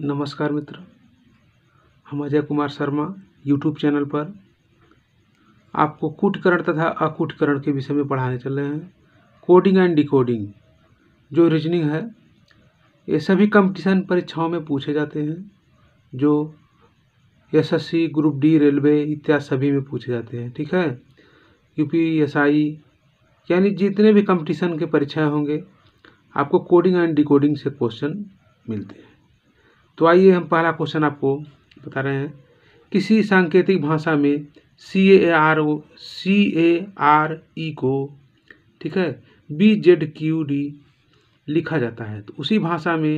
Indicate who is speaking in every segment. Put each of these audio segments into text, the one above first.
Speaker 1: नमस्कार मित्र हम अजय कुमार शर्मा यूट्यूब चैनल पर आपको कूटकरण तथा अकूटकरण के विषय में पढ़ाने चल रहे हैं कोडिंग एंड डिकोडिंग जो रीजनिंग है ये सभी कंपटीशन परीक्षाओं में पूछे जाते हैं जो एसएससी ग्रुप डी रेलवे इत्यादि सभी में पूछे जाते हैं ठीक है यूपी एसआई यानी जितने भी कंपटीशन के परीक्षाएँ होंगे आपको कोडिंग एंड डिकोडिंग से क्वेश्चन मिलते हैं तो आइए हम पहला क्वेश्चन आपको बता रहे हैं किसी सांकेतिक भाषा में सी A R O C A R E को ठीक है बी जेड क्यू डी लिखा जाता है तो उसी भाषा में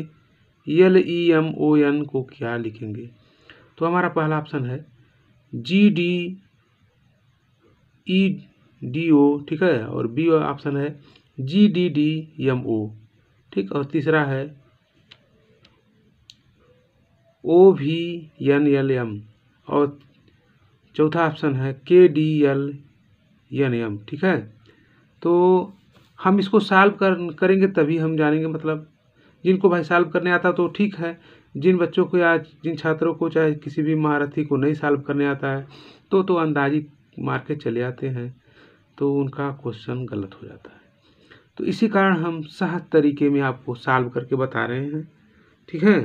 Speaker 1: L E M O N को क्या लिखेंगे तो हमारा पहला ऑप्शन है G D E D O ठीक है और बी ऑप्शन है G D D M O ठीक और तीसरा है ओ भी एन एल एम और चौथा ऑप्शन है के डी एल एन एम ठीक है तो हम इसको सॉल्व कर करेंगे तभी हम जानेंगे मतलब जिनको भाई सॉल्व करने आता तो ठीक है जिन बच्चों को या जिन छात्रों को चाहे किसी भी महारथी को नहीं सॉल्व करने आता है तो तो अंदाजी मार के चले आते हैं तो उनका क्वेश्चन गलत हो जाता है तो इसी कारण हम सहज तरीके में आपको सॉल्व करके बता रहे हैं ठीक है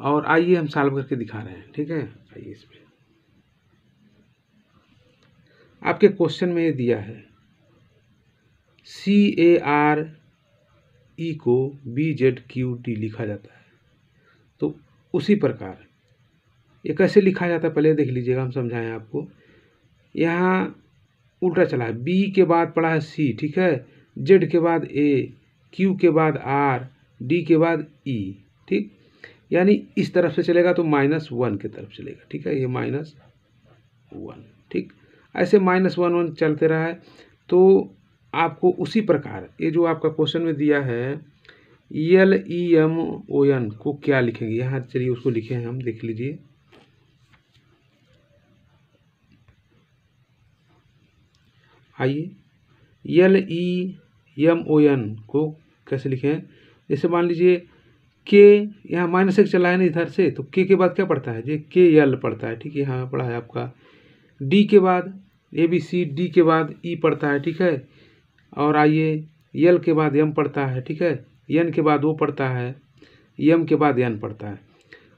Speaker 1: और आइए हम सॉल्व करके दिखा रहे हैं ठीक है आइए इसमें आपके क्वेश्चन में ये दिया है सी ए आर ई को बी जेड क्यू टी लिखा जाता है तो उसी प्रकार ये कैसे लिखा जाता है पहले देख लीजिएगा हम समझाएं आपको यहाँ उल्टा चला है बी के बाद पड़ा है सी ठीक है जेड के बाद ए क्यू के बाद आर डी के बाद ई e, ठीक यानी इस तरफ से चलेगा तो माइनस वन की तरफ चलेगा ठीक है ये माइनस वन ठीक ऐसे माइनस वन वन चलते रहा है तो आपको उसी प्रकार ये जो आपका क्वेश्चन में दिया है L E M O N को क्या लिखेंगे यहाँ चलिए उसको लिखे हैं हम देख लीजिए आइए L E M O N को कैसे लिखें जैसे मान लीजिए के यहाँ माइनस एक है ना इधर से तो के के बाद क्या पड़ता है जे के एल पड़ता है ठीक है यहाँ पड़ा है आपका डी के बाद ए बी सी डी के बाद ई e पड़ता है ठीक है और आइए एल के बाद एम पड़ता है ठीक है एन के बाद वो पड़ता है एम के बाद एन पड़ता है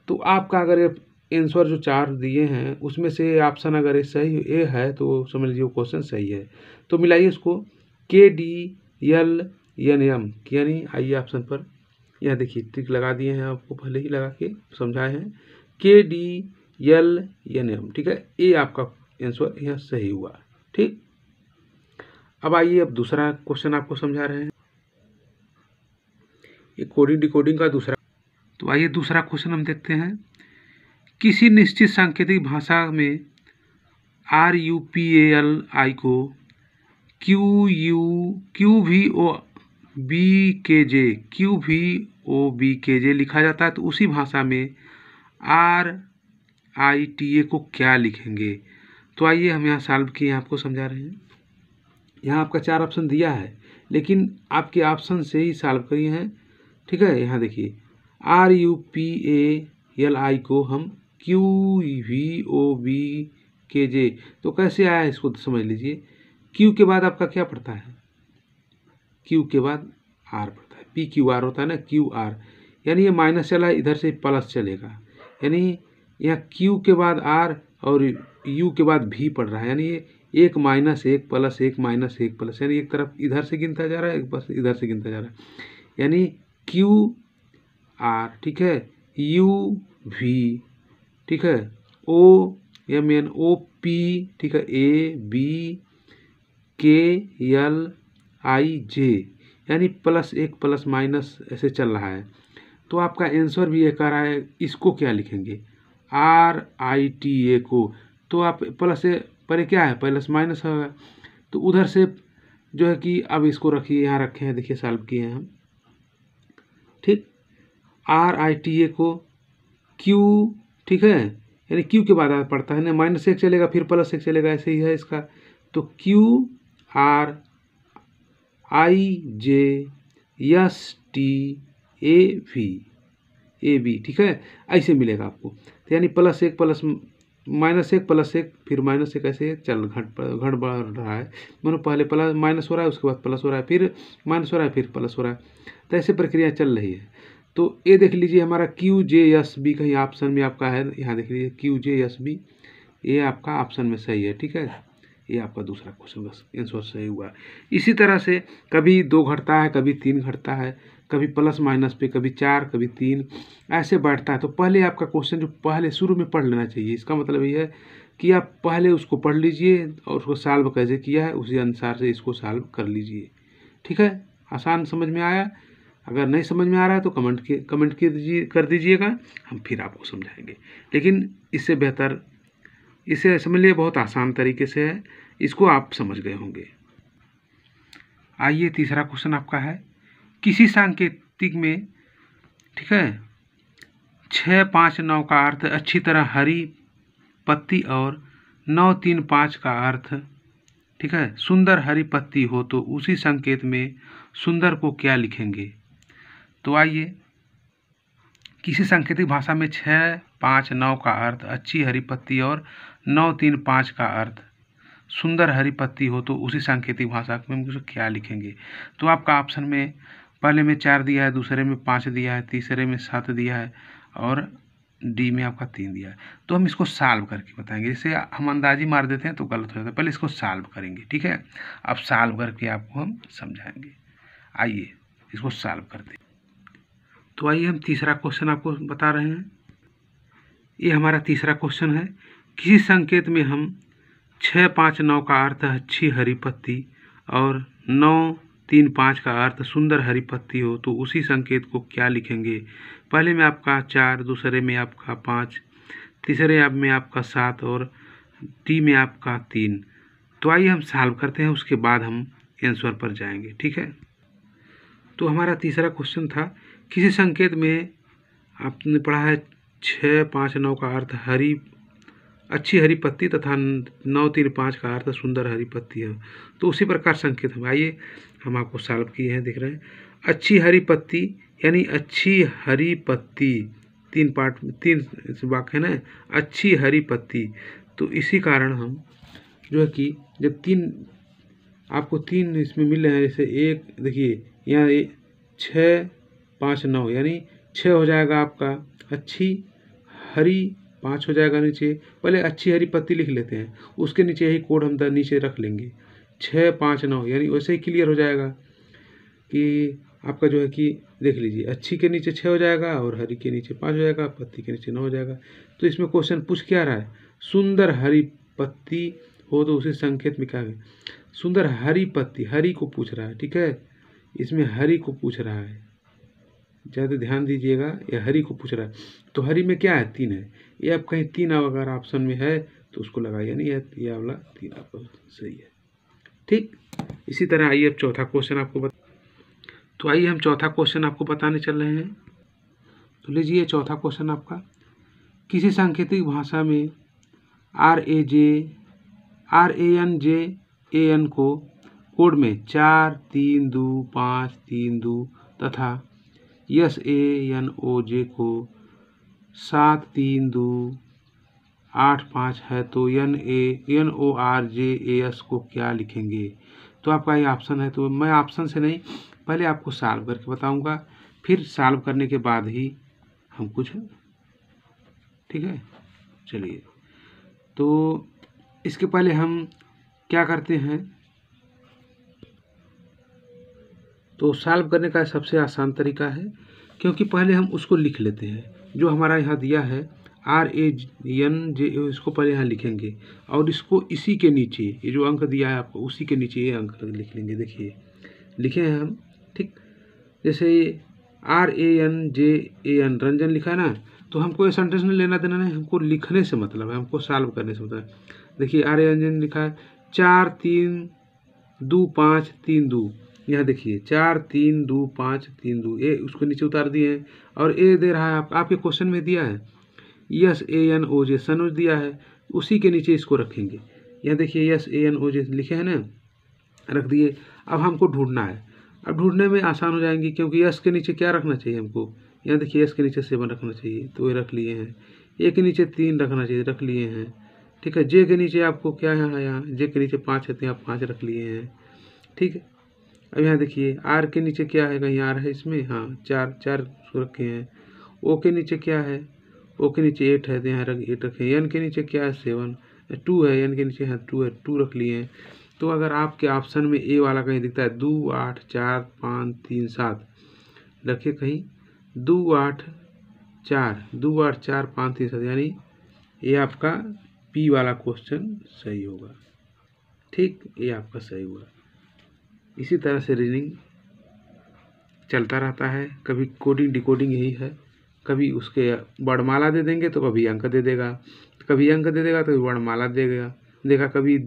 Speaker 1: तो आपका अगर आंसर जो चार दिए हैं उसमें से ऑप्शन अगर ए सही ए है तो समझ लीजिए वो क्वेश्चन सही है तो मिलाइए इसको के डी एल एन एम यानी आइए ऑप्शन पर यह देखिए ट्रिक लगा दिए हैं आपको पहले ही लगा के समझाए हैं के डी एल एन एम ठीक है ए आपका आंसर यह सही हुआ ठीक अब आइए अब दूसरा क्वेश्चन आपको समझा रहे हैं ये कोडिंग डिकोडिंग का दूसरा तो आइए दूसरा क्वेश्चन हम देखते हैं किसी निश्चित सांकेतिक भाषा में R U P A L I को Q U Q V O B K J Q भी ओ बी के जे लिखा जाता है तो उसी भाषा में आर आई टी ए को क्या लिखेंगे तो आइए हम यहाँ सॉल्व किए आपको समझा रहे हैं यहाँ आपका चार ऑप्शन दिया है लेकिन आपके ऑप्शन से ही सॉल्व करिए हैं ठीक है यहाँ देखिए R U P A L I को हम Q V O B K जे तो कैसे आया इसको समझ लीजिए क्यू के बाद आपका क्या पड़ता है क्यू के बाद आर पड़ता है पी क्यू आर होता है ना क्यू आर यानी ये माइनस चला इधर से प्लस चलेगा यानी यहाँ क्यू के बाद आर और यू के बाद भी पड़ रहा है यानी ये एक माइनस एक प्लस एक माइनस एक प्लस यानी एक तरफ इधर से गिनता जा रहा है एक प्लस इधर से गिनता जा रहा है यानी क्यू आर ठीक है यू वी ठीक है O M N O P ठीक है ए बी के एल आई जे यानी प्लस एक प्लस माइनस ऐसे चल रहा है तो आपका आंसर भी ये कह रहा है इसको क्या लिखेंगे आर आई टी ए को तो आप प्लस ए पर क्या है प्लस माइनस होगा तो उधर से जो है कि अब इसको रखिए यहाँ रखे हैं देखिए सॉल्व किए हैं हम ठीक आर आई टी ए को क्यू ठीक है यानी क्यू के बाद पड़ता है ना माइनस एक चलेगा फिर प्लस एक चलेगा ऐसे ही है इसका तो Q R I J S T A V A B ठीक है ऐसे मिलेगा आपको तो यानी प्लस एक प्लस माइनस एक प्लस एक फिर माइनस एक ऐसे चल घट घट बढ़ रहा है मानो पहले प्लस माइनस हो रहा है उसके बाद प्लस हो रहा है फिर माइनस हो रहा है फिर प्लस हो रहा है तो ऐसे प्रक्रिया चल रही है तो ये देख लीजिए हमारा क्यू जे एस बी कहीं ऑप्शन में आपका है यहाँ देख लीजिए क्यू जे एस बी ये आपका ऑप्शन में सही है ठीक है ये आपका दूसरा क्वेश्चन बस आंसर सही हुआ इसी तरह से कभी दो घटता है कभी तीन घटता है कभी प्लस माइनस पे कभी चार कभी तीन ऐसे बैठता है तो पहले आपका क्वेश्चन जो पहले शुरू में पढ़ लेना चाहिए इसका मतलब ये है कि आप पहले उसको पढ़ लीजिए और उसको सॉल्व कैसे किया है उसी अनुसार से इसको सॉल्व कर लीजिए ठीक है आसान समझ में आया अगर नहीं समझ में आ रहा है तो कमेंट के कमेंट कर दीजिएगा हम फिर आपको समझाएंगे लेकिन इससे बेहतर इसे समझ बहुत आसान तरीके से है इसको आप समझ गए होंगे आइए तीसरा क्वेश्चन आपका है किसी सांकेतिक में ठीक है छः पाँच नौ का अर्थ अच्छी तरह हरी पत्ती और नौ तीन पाँच का अर्थ ठीक है सुंदर हरी पत्ती हो तो उसी संकेत में सुंदर को क्या लिखेंगे तो आइए किसी सांकेतिक भाषा में छः पाँच नौ का अर्थ अच्छी हरी पत्ती और नौ तीन पाँच का अर्थ सुंदर हरी पत्ती हो तो उसी सांकेतिक भाषा में हम उसे क्या लिखेंगे तो आपका ऑप्शन में पहले में चार दिया है दूसरे में पाँच दिया है तीसरे में सात दिया है और डी में आपका तीन दिया है तो हम इसको साल्व करके बताएंगे जैसे हम अंदाजी मार देते हैं तो गलत हो जाता है पहले इसको साल्व करेंगे ठीक है अब साल्व करके आपको हम समझाएंगे आइए इसको साल्व करते हैं तो आइए हम तीसरा क्वेश्चन आपको बता रहे हैं ये हमारा तीसरा क्वेश्चन है किसी संकेत में हम छः पाँच नौ का अर्थ अच्छी हरी पत्ती और नौ तीन पाँच का अर्थ सुंदर हरी पत्ती हो तो उसी संकेत को क्या लिखेंगे पहले में आपका चार दूसरे में आपका पाँच तीसरे अब में आपका सात और टी में आपका तीन तो आइए हम सॉल्व करते हैं उसके बाद हम आंसर पर जाएंगे ठीक है तो हमारा तीसरा क्वेश्चन था किसी संकेत में आपने पढ़ा है छः पाँच नौ का अर्थ हरी अच्छी हरी पत्ती तथा नौ तीन पाँच का अर्थ सुंदर हरी पत्ती है तो उसी प्रकार संकेत हम आइए हम आपको सॉल्व किए हैं देख रहे हैं अच्छी हरी पत्ती यानी अच्छी हरी पत्ती तीन पार्ट तीन वाक्य है ना अच्छी हरी पत्ती तो इसी कारण हम जो है कि जब तीन आपको तीन इसमें मिल रहे हैं जैसे एक देखिए यहाँ छः पाँच नौ यानी छः हो जाएगा आपका अच्छी हरी पाँच हो जाएगा नीचे पहले अच्छी हरी पत्ती लिख लेते हैं उसके नीचे यही कोड हम नीचे रख लेंगे छः पाँच नौ यानी वैसे ही क्लियर हो जाएगा कि आपका जो है कि देख लीजिए अच्छी के नीचे छः हो जाएगा और हरी के नीचे पाँच हो जाएगा पत्ती के नीचे नौ हो जाएगा तो इसमें क्वेश्चन पूछ क्या रहा है सुंदर हरी पत्ती हो तो उसे संकेत में क्या सुंदर हरी पत्ती हरी को पूछ रहा है ठीक है इसमें हरी को पूछ रहा है ज़्यादा ध्यान दीजिएगा यह हरी को पूछ रहा है तो हरी में क्या है तीन है ये आप कहीं तीन अगर ऑप्शन में है तो उसको लगाइए नहीं है ये वाला तीन आप सही है ठीक इसी तरह आइए अब चौथा क्वेश्चन आपको बता तो आइए हम चौथा क्वेश्चन आपको बताने चल रहे हैं तो लीजिए चौथा क्वेश्चन आपका किसी सांकेतिक भाषा में R A J R A N J A N को कोड में चार तीन दो पाँच तीन दो तथा यस ए एन ओ जे को सात तीन दो आठ पाँच है तो N A N O R J A S को क्या लिखेंगे तो आपका ये ऑप्शन है तो मैं ऑप्शन से नहीं पहले आपको सॉल्व करके बताऊंगा फिर सॉल्व करने के बाद ही हम कुछ ठीक है चलिए तो इसके पहले हम क्या करते हैं तो सॉल्व करने का सबसे आसान तरीका है क्योंकि पहले हम उसको लिख लेते हैं जो हमारा यहाँ दिया है आर ए एन जे इसको पहले यहाँ लिखेंगे और इसको इसी के नीचे ये जो अंक दिया है आपको उसी के नीचे ये अंक लिख लेंगे देखिए लिखे हैं हम ठीक जैसे R A N J A N Ranjan लिखा है ना तो हमको ये सेंटेंस में लेना देना नहीं हमको लिखने से मतलब है हमको सॉल्व करने से मतलब देखिए आर ए एन लिखा है चार तीन दो पाँच तीन दो यह देखिए चार तीन दो पाँच तीन दो ए उसको नीचे उतार दिए हैं और ए दे रहा है आप आपके क्वेश्चन में दिया है S A N O J Sanoj दिया है उसी के नीचे इसको रखेंगे यह देखिए यस ए एन ओ जे लिखे हैं ना रख दिए अब हमको ढूंढना है अब ढूंढने में आसान हो जाएंगे क्योंकि यस के नीचे क्या रखना चाहिए हमको यहाँ देखिए यस के नीचे सेवन रखना चाहिए तो ये रख लिए हैं ए के नीचे तीन रखना चाहिए रख लिए हैं ठीक है जे के नीचे आपको क्या यहाँ यहाँ जे के नीचे पाँच है तो यहाँ पाँच रख लिए हैं ठीक है अब यहाँ देखिए आर के नीचे क्या है कहीं आर है इसमें हाँ चार चार रखे हैं ओ के नीचे क्या है ओ के नीचे एट है तो यहाँ रख एट रखे एन के नीचे क्या है सेवन टू है एन के नीचे यहाँ टू है टू रख लिए हैं तो अगर आपके ऑप्शन में ए वाला कहीं दिखता है दो आठ चार पाँच तीन सात रखे कहीं दो आठ चार दो आठ चार पाँच तीन सात यानी ये आपका पी वाला क्वेश्चन सही होगा ठीक ये आपका सही हुआ इसी तरह से रीजनिंग चलता रहता है कभी कोडिंग डिकोडिंग यही है कभी उसके वर्णमाला दे देंगे तो कभी अंक दे देगा कभी अंक दे देगा तो कभी वर्णमाला दे देगा देखा कभी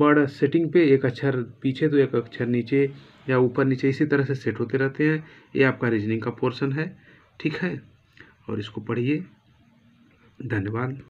Speaker 1: वर्ड सेटिंग पे एक अक्षर पीछे तो एक अक्षर नीचे या ऊपर नीचे इसी तरह से सेट होते रहते हैं ये आपका रीजनिंग का पोर्शन है ठीक है और इसको पढ़िए धन्यवाद